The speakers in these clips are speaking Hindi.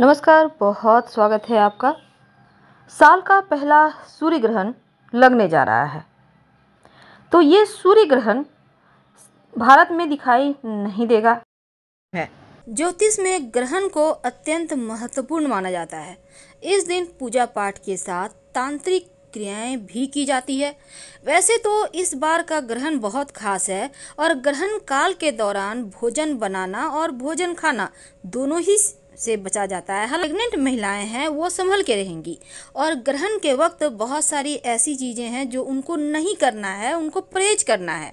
नमस्कार बहुत स्वागत है आपका साल का पहला सूर्य ग्रहण लगने जा रहा है तो ये सूर्य ग्रहण भारत में दिखाई नहीं देगा ज्योतिष में ग्रहण को अत्यंत महत्वपूर्ण माना जाता है इस दिन पूजा पाठ के साथ तांत्रिक क्रियाएं भी की जाती है वैसे तो इस बार का ग्रहण बहुत खास है और ग्रहण काल के दौरान भोजन बनाना और भोजन खाना दोनों ही से बचा जाता है प्रेग्नेंट महिलाएं हैं वो संभल के रहेंगी और ग्रहण के वक्त बहुत सारी ऐसी चीज़ें हैं जो उनको नहीं करना है उनको परहेज करना है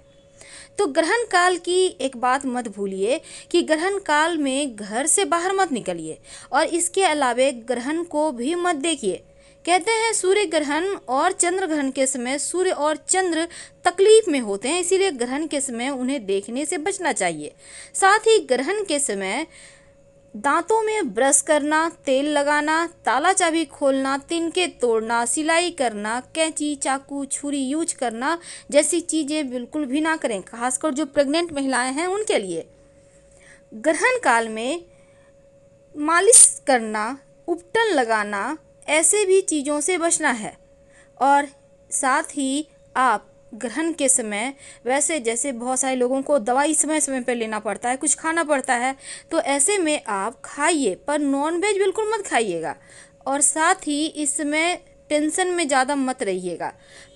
तो ग्रहण काल की एक बात मत भूलिए कि ग्रहण काल में घर से बाहर मत निकलिए और इसके अलावे ग्रहण को भी मत देखिए कहते हैं सूर्य ग्रहण और चंद्र ग्रहण के समय सूर्य और चंद्र तकलीफ में होते हैं इसीलिए ग्रहण के समय उन्हें देखने से बचना चाहिए साथ ही ग्रहण के समय दांतों में ब्रश करना तेल लगाना ताला चाबी खोलना तिनके तोड़ना सिलाई करना कैंची चाकू छुरी यूज करना जैसी चीज़ें बिल्कुल भी ना करें खासकर जो प्रेग्नेंट महिलाएं हैं उनके लिए ग्रहण काल में मालिश करना उपटन लगाना ऐसे भी चीज़ों से बचना है और साथ ही आप ग्रहण के समय वैसे जैसे बहुत सारे लोगों को दवाई समय समय पर लेना पड़ता है कुछ खाना पड़ता है तो ऐसे में आप खाइए पर नॉन वेज बिल्कुल मत खाइएगा और साथ ही इस समय टेंशन में ज़्यादा मत रहिएगा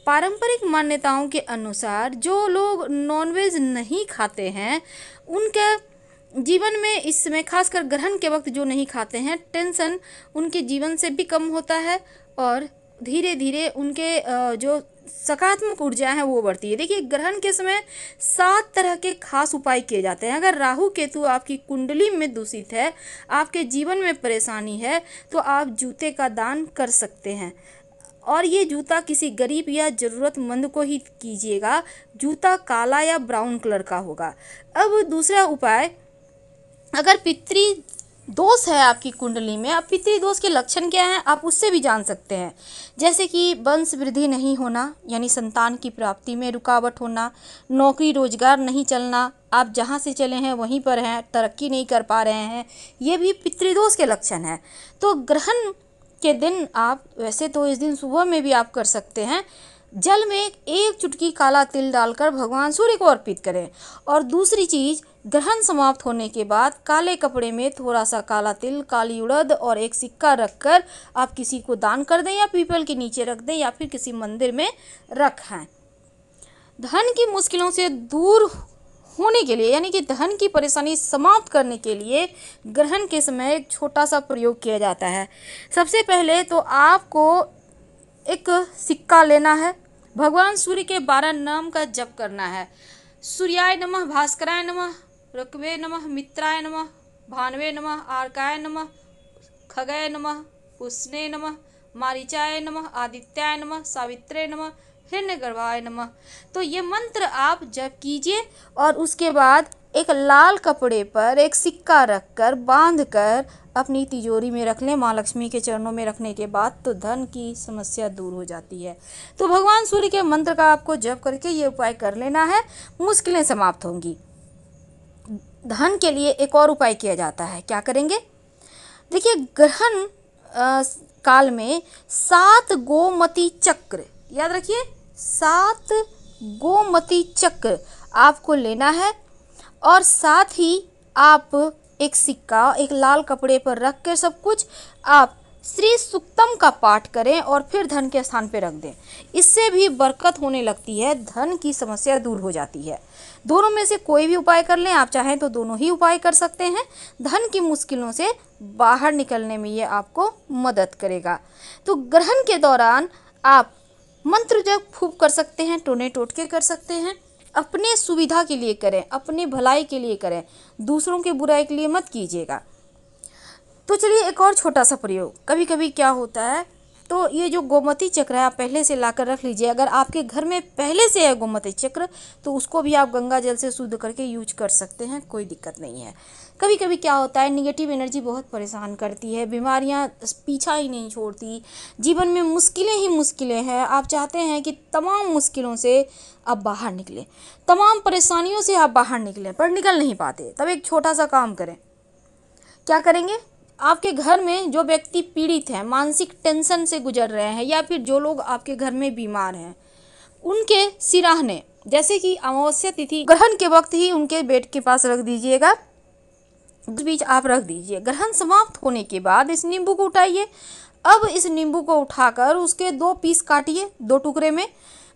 पारंपरिक मान्यताओं के अनुसार जो लोग नॉनवेज नहीं खाते हैं उनके जीवन में इस समय खासकर ग्रहण के वक्त जो नहीं खाते हैं टेंशन उनके जीवन से भी कम होता है और धीरे धीरे उनके जो सकारात्मक ऊर्जा है वो बढ़ती है देखिए ग्रहण के समय सात तरह के खास उपाय किए जाते हैं अगर राहु केतु आपकी कुंडली में दूषित है आपके जीवन में परेशानी है तो आप जूते का दान कर सकते हैं और ये जूता किसी गरीब या ज़रूरतमंद को ही कीजिएगा जूता काला या ब्राउन कलर का होगा अब दूसरा उपाय अगर पितृ दोष है आपकी कुंडली में आप दोष के लक्षण क्या हैं आप उससे भी जान सकते हैं जैसे कि वंश वृद्धि नहीं होना यानी संतान की प्राप्ति में रुकावट होना नौकरी रोजगार नहीं चलना आप जहाँ से चले हैं वहीं पर हैं तरक्की नहीं कर पा रहे हैं ये भी पितृदोष के लक्षण हैं तो ग्रहण के दिन आप वैसे तो इस दिन सुबह में भी आप कर सकते हैं जल में एक चुटकी काला तिल डालकर भगवान सूर्य को अर्पित करें और दूसरी चीज़ ग्रहण समाप्त होने के बाद काले कपड़े में थोड़ा सा काला तिल काली उड़द और एक सिक्का रखकर आप किसी को दान कर दें या पीपल के नीचे रख दें या फिर किसी मंदिर में रखें धन की मुश्किलों से दूर होने के लिए यानी कि धन की परेशानी समाप्त करने के लिए ग्रहण के समय एक छोटा सा प्रयोग किया जाता है सबसे पहले तो आपको एक सिक्का लेना है भगवान सूर्य के बारह नाम का जप करना है सूर्याय नमः भास्कराय नमः रुकवे नमः मित्राय नमः भानवे नमः आर्काय नमः खगय नमः उष्णे नमः मारिचाय नमः आदित्याय नमः सावित्रे नमः हिरण्य गर्भाय नमः तो ये मंत्र आप जप कीजिए और उसके बाद एक लाल कपड़े पर एक सिक्का रखकर बांधकर अपनी तिजोरी में रख लें माँ लक्ष्मी के चरणों में रखने के बाद तो धन की समस्या दूर हो जाती है तो भगवान सूर्य के मंत्र का आपको जप करके ये उपाय कर लेना है मुश्किलें समाप्त होंगी धन के लिए एक और उपाय किया जाता है क्या करेंगे देखिए ग्रहण काल में सात गोमती चक्र याद रखिए सात गोमती चक्र आपको लेना है और साथ ही आप एक सिक्का एक लाल कपड़े पर रख कर सब कुछ आप श्री सुक्तम का पाठ करें और फिर धन के स्थान पर रख दें इससे भी बरकत होने लगती है धन की समस्या दूर हो जाती है दोनों में से कोई भी उपाय कर लें आप चाहें तो दोनों ही उपाय कर सकते हैं धन की मुश्किलों से बाहर निकलने में ये आपको मदद करेगा तो ग्रहण के दौरान आप मंत्र जब फूक कर सकते हैं टोने टोटके कर सकते हैं अपने सुविधा के लिए करें अपने भलाई के लिए करें दूसरों के बुराई के लिए मत कीजिएगा तो चलिए एक और छोटा सा प्रयोग कभी कभी क्या होता है तो ये जो गोमती चक्र है आप पहले से ला कर रख लीजिए अगर आपके घर में पहले से है गोमती चक्र तो उसको भी आप गंगा जल से शुद्ध करके यूज कर सकते हैं कोई दिक्कत नहीं है कभी कभी क्या होता है निगेटिव एनर्जी बहुत परेशान करती है बीमारियाँ पीछा ही नहीं छोड़ती जीवन में मुश्किलें ही मुश्किलें हैं आप चाहते हैं कि तमाम मुश्किलों से आप बाहर निकलें तमाम परेशानियों से आप बाहर निकलें पर निकल नहीं पाते तब एक छोटा सा काम करें क्या करेंगे आपके घर में जो व्यक्ति पीड़ित हैं मानसिक टेंशन से गुजर रहे हैं या फिर जो लोग आपके घर में बीमार हैं उनके सिराहने जैसे कि अमावस्या तिथि ग्रहण के वक्त ही उनके बेड के पास रख दीजिएगा उस बीच आप रख दीजिए ग्रहण समाप्त होने के बाद इस नींबू को उठाइए अब इस नींबू को उठाकर उसके दो पीस काटिए दो टुकड़े में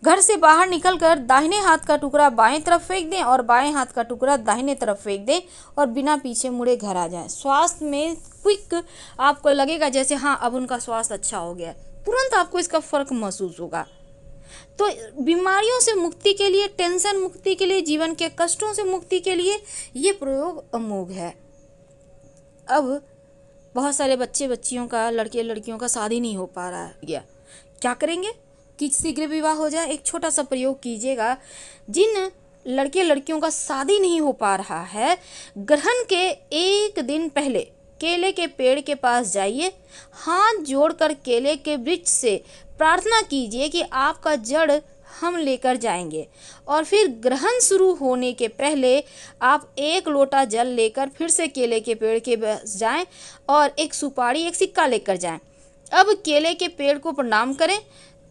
घर से बाहर निकलकर दाहिने हाथ का टुकड़ा बाएं तरफ फेंक दें और बाएं हाथ का टुकड़ा दाहिने तरफ फेंक दें और बिना पीछे मुड़े घर आ जाएं स्वास्थ्य में क्विक आपको लगेगा जैसे हाँ अब उनका स्वास्थ्य अच्छा हो गया तुरंत आपको इसका फ़र्क महसूस होगा तो बीमारियों से मुक्ति के लिए टेंशन मुक्ति के लिए जीवन के कष्टों से मुक्ति के लिए ये प्रयोग अमोघ है अब बहुत सारे बच्चे बच्चियों का लड़के लड़कियों का शादी नहीं हो पा रहा है क्या करेंगे कि शीघ्र विवाह हो जाए एक छोटा सा प्रयोग कीजिएगा जिन लड़के लड़कियों का शादी नहीं हो पा रहा है ग्रहण के एक दिन पहले केले के पेड़ के पास जाइए हाथ जोड़कर केले के वृक्ष से प्रार्थना कीजिए कि आपका जड़ हम लेकर जाएंगे और फिर ग्रहण शुरू होने के पहले आप एक लोटा जल लेकर फिर से केले के पेड़ के पास जाएं और एक सुपारी एक सिक्का लेकर जाएं अब केले के पेड़ को प्रणाम करें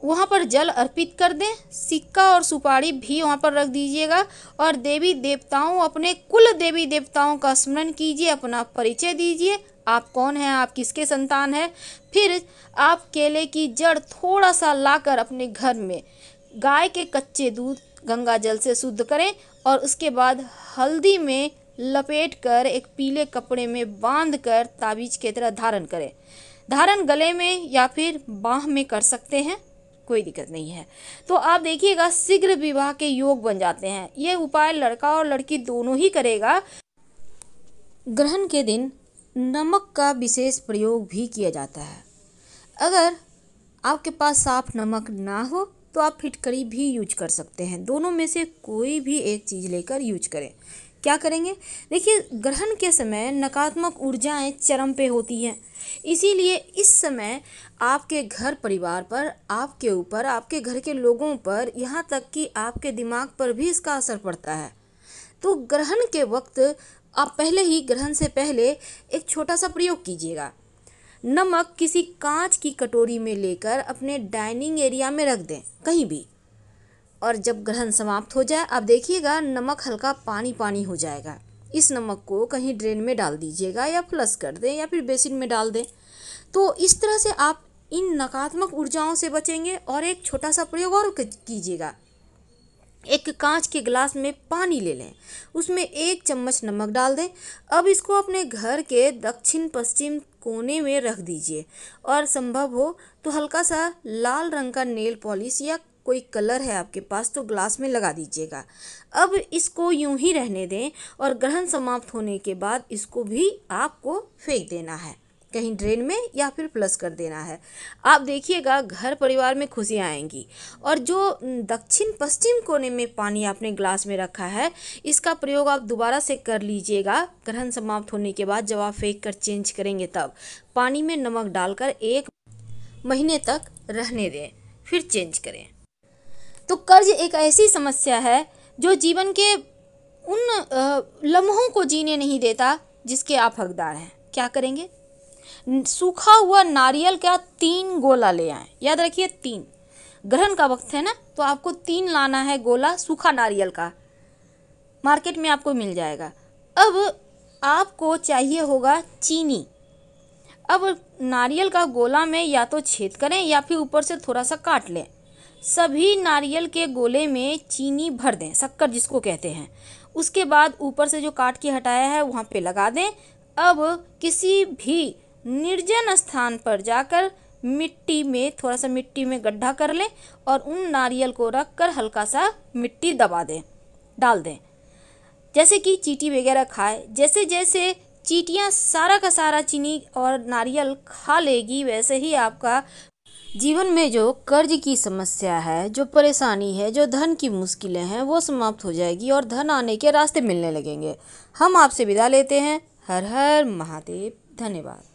वहाँ पर जल अर्पित कर दें सिक्का और सुपारी भी वहाँ पर रख दीजिएगा और देवी देवताओं अपने कुल देवी देवताओं का स्मरण कीजिए अपना परिचय दीजिए आप कौन हैं आप किसके संतान हैं फिर आप केले की जड़ थोड़ा सा लाकर अपने घर में गाय के कच्चे दूध गंगा जल से शुद्ध करें और उसके बाद हल्दी में लपेट कर एक पीले कपड़े में बांध कर ताबीज की तरह धारण करें धारण गले में या फिर बाह में कर सकते हैं कोई दिक्कत नहीं है तो आप देखिएगा शीघ्र विवाह के योग बन जाते हैं ये उपाय लड़का और लड़की दोनों ही करेगा ग्रहण के दिन नमक का विशेष प्रयोग भी किया जाता है अगर आपके पास साफ नमक ना हो तो आप फिटकरी भी यूज कर सकते हैं दोनों में से कोई भी एक चीज़ लेकर यूज करें क्या करेंगे देखिए ग्रहण के समय नकारात्मक ऊर्जाएं चरम पे होती हैं इसीलिए इस समय आपके घर परिवार पर आपके ऊपर आपके घर के लोगों पर यहाँ तक कि आपके दिमाग पर भी इसका असर पड़ता है तो ग्रहण के वक्त आप पहले ही ग्रहण से पहले एक छोटा सा प्रयोग कीजिएगा नमक किसी कांच की कटोरी में लेकर अपने डाइनिंग एरिया में रख दें कहीं भी और जब ग्रहण समाप्त हो जाए आप देखिएगा नमक हल्का पानी पानी हो जाएगा इस नमक को कहीं ड्रेन में डाल दीजिएगा या फ्लस कर दें या फिर बेसिन में डाल दें तो इस तरह से आप इन नकारात्मक ऊर्जाओं से बचेंगे और एक छोटा सा प्रयोग और कीजिएगा एक कांच के गिलास में पानी ले लें उसमें एक चम्मच नमक डाल दें अब इसको अपने घर के दक्षिण पश्चिम कोने में रख दीजिए और संभव हो तो हल्का सा लाल रंग का नेल पॉलिश या कोई कलर है आपके पास तो ग्लास में लगा दीजिएगा अब इसको यूं ही रहने दें और ग्रहण समाप्त होने के बाद इसको भी आपको फेंक देना है कहीं ड्रेन में या फिर प्लस कर देना है आप देखिएगा घर परिवार में खुशियाँ आएंगी और जो दक्षिण पश्चिम कोने में पानी आपने ग्लास में रखा है इसका प्रयोग आप दोबारा से कर लीजिएगा ग्रहण समाप्त होने के बाद जब आप फेंक कर चेंज करेंगे तब पानी में नमक डालकर एक महीने तक रहने दें फिर चेंज करें तो कर्ज एक ऐसी समस्या है जो जीवन के उन लम्हों को जीने नहीं देता जिसके आप हकदार हैं क्या करेंगे सूखा हुआ नारियल का तीन गोला ले आए याद रखिए तीन ग्रहण का वक्त है ना तो आपको तीन लाना है गोला सूखा नारियल का मार्केट में आपको मिल जाएगा अब आपको चाहिए होगा चीनी अब नारियल का गोला में या तो छेद करें या फिर ऊपर से थोड़ा सा काट लें सभी नारियल के गोले में चीनी भर दें शक्कर जिसको कहते हैं उसके बाद ऊपर से जो काट के हटाया है वहाँ पे लगा दें अब किसी भी निर्जन स्थान पर जाकर मिट्टी में थोड़ा सा मिट्टी में गड्ढा कर लें और उन नारियल को रख कर हल्का सा मिट्टी दबा दें डाल दें जैसे कि चीटी वगैरह खाए जैसे जैसे चीटियाँ सारा का सारा चीनी और नारियल खा लेगी वैसे ही आपका जीवन में जो कर्ज की समस्या है जो परेशानी है जो धन की मुश्किलें हैं वो समाप्त हो जाएगी और धन आने के रास्ते मिलने लगेंगे हम आपसे विदा लेते हैं हर हर महादेव धन्यवाद